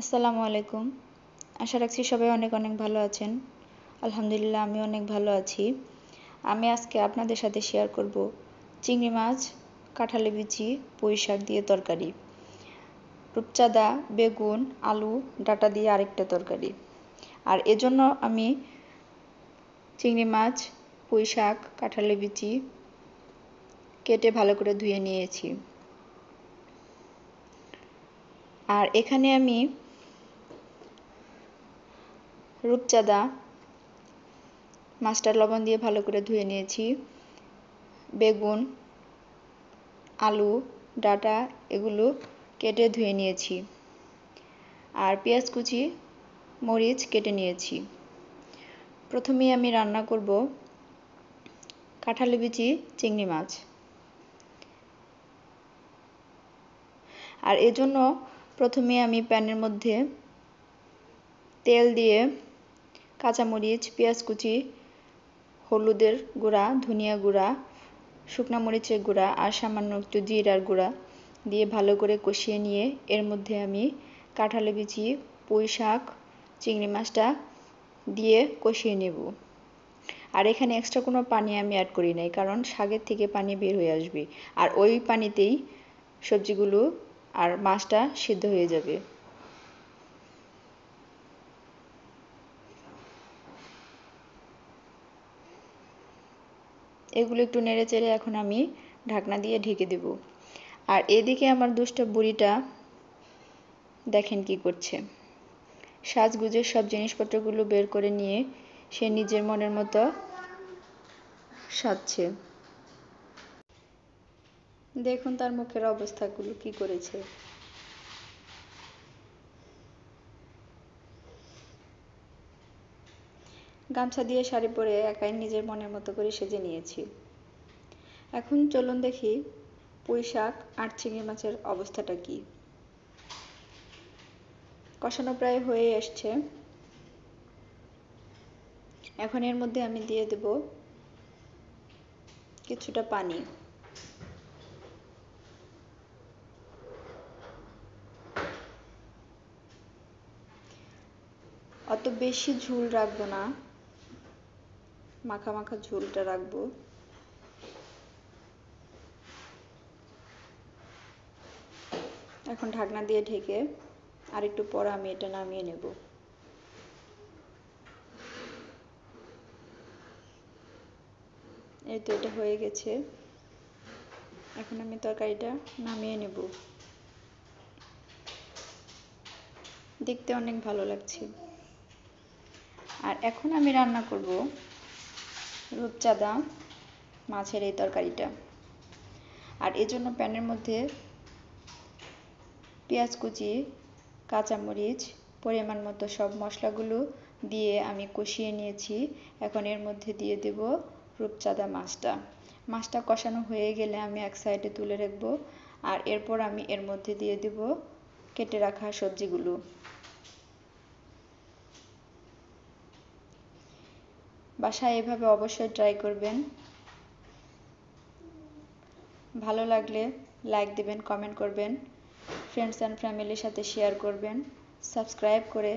আসসালামু আলাইকুম আশা রাখছি সবাই অনেক অনেক ভালো আছেন আলহামদুলিল্লাহ আমি অনেক ভালো আছি আমি আজকে আপনাদের সাথে শেয়ার করব চিংড়ি মাছ কাঁঠালে বিচি পুঁই শাক দিয়ে তরকারি রূপচাঁদা বেগুন আলু ডাটা দিয়ে আরেকটা তরকারি আর এজন্য আমি চিংড়ি মাছ পুঁই শাক কাঁঠালে বিচি কেটে ভালো করে ধুয়ে নিয়েছি আর এখানে আমি রূপচাঁদা মাছটা লবণ দিয়ে ভালো করে ধুয়ে নিয়েছি বেগুন আলু ডাটা এগুলো কেটে ধুয়ে নিয়েছি আর পেঁয়াজ কুচি মরিচ কেটে নিয়েছি প্রথমেই আমি রান্না করব কাঁঠালি বিচি চিংড়ি মাছ আর এজন্য প্রথমে আমি প্যানের মধ্যে তেল দিয়ে কাঁচামরিচ পেঁয়াজ কুচি হলুদের গুঁড়া ধনিয়া গুঁড়া শুকনো মরিচের গুঁড়া আর সামান্য একটু জিরার গুঁড়া দিয়ে ভালো করে কষিয়ে নিয়ে এর মধ্যে আমি কাঁঠালে বিচি পুঁই শাক চিংড়ি মাছটা দিয়ে কষিয়ে নেব আর এখানে এক্সট্রা কোনো পানি আমি অ্যাড করি নাই কারণ শাকের থেকে পানি বের হয়ে আসবে আর ওই পানিতেই সবজিগুলো আর মাছটা সিদ্ধ হয়ে যাবে এগুলো একটু নেড়ে চেড়ে এখন আমি ঢাকনা দিয়ে ঢেকে দেব আর এদিকে আমার দুষ্টা বুড়িটা দেখেন কি করছে সাজগুজের সব জিনিসপত্রগুলো বের করে নিয়ে সে নিজের মনের মতো সাজছে দেখুন তার মুখের অবস্থাগুলো কি করেছে গামছা দিয়ে শাড়ি পরে একাই নিজের মনের মতো করে সেজে নিয়েছি এখন চলুন দেখি পুঁই আর চিংড়ি মাছের অবস্থাটা কি কষানো প্রায় হয়ে এসছে এখন এর মধ্যে আমি দিয়ে দেব কিছুটা পানি অত বেশি ঝুল রাখবো না মাখা মাখা ঝোলটা রাখবো এখন ঢাকনা দিয়ে ঢেকে আর একটু পরে আমি এটা নামিয়ে নেব এই তো এটা হয়ে গেছে এখন আমি তরকারিটা নামিয়ে নেব দেখতে অনেক ভালো লাগছে আর এখন আমি রান্না করব রূপচাঁদা মাছের এই তরকারিটা আর এজন্য প্যানের মধ্যে পেঁয়াজ কুচি কাঁচামরিচ পরিমাণ মতো সব মশলাগুলো দিয়ে আমি কষিয়ে নিয়েছি এখন এর মধ্যে দিয়ে দেব রূপচাঁদা মাছটা মাছটা কষানো হয়ে গেলে আমি এক সাইডে তুলে রাখবো আর এরপর আমি এর মধ্যে দিয়ে দেব কেটে রাখা সবজিগুলো বাসায় এভাবে অবশ্যই ট্রাই করবেন ভালো লাগলে লাইক দিবেন কমেন্ট করবেন ফ্রেন্ডস অ্যান্ড ফ্যামিলির সাথে শেয়ার করবেন সাবস্ক্রাইব করে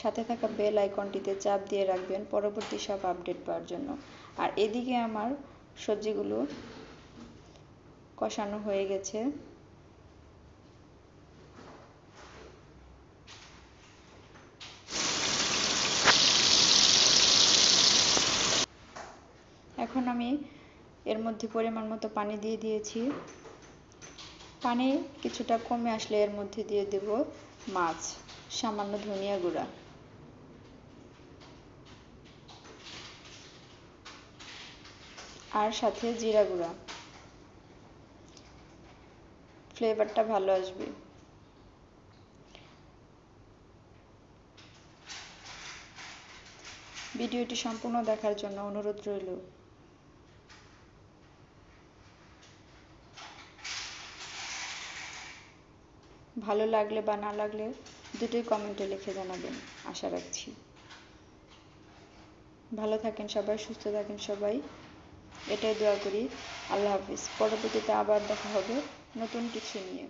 সাথে থাকা বেল আইকনটিতে চাপ দিয়ে রাখবেন পরবর্তী সব আপডেট পাওয়ার জন্য আর এদিকে আমার সবজিগুলো কষানো হয়ে গেছে এখন আমি এর মধ্যে পরিমাণ মতো পানি দিয়ে দিয়েছি পানি কিছুটা কমে আসলে এর মধ্যে দিয়ে দেব মাছ সামান্য ধনিয়া গুঁড়া আর সাথে জিরা গুঁড়া ফ্লেভারটা ভালো আসবে ভিডিওটি সম্পূর্ণ দেখার জন্য অনুরোধ রইল ভালো লাগলে বা না লাগলে দুটোই কমেন্টে লিখে জানাবেন আশা রাখছি ভালো থাকেন সবাই সুস্থ থাকেন সবাই এটাই দোয়া করি আল্লাহ হাফিজ পরবর্তীতে আবার দেখা হবে নতুন কিছু নিয়ে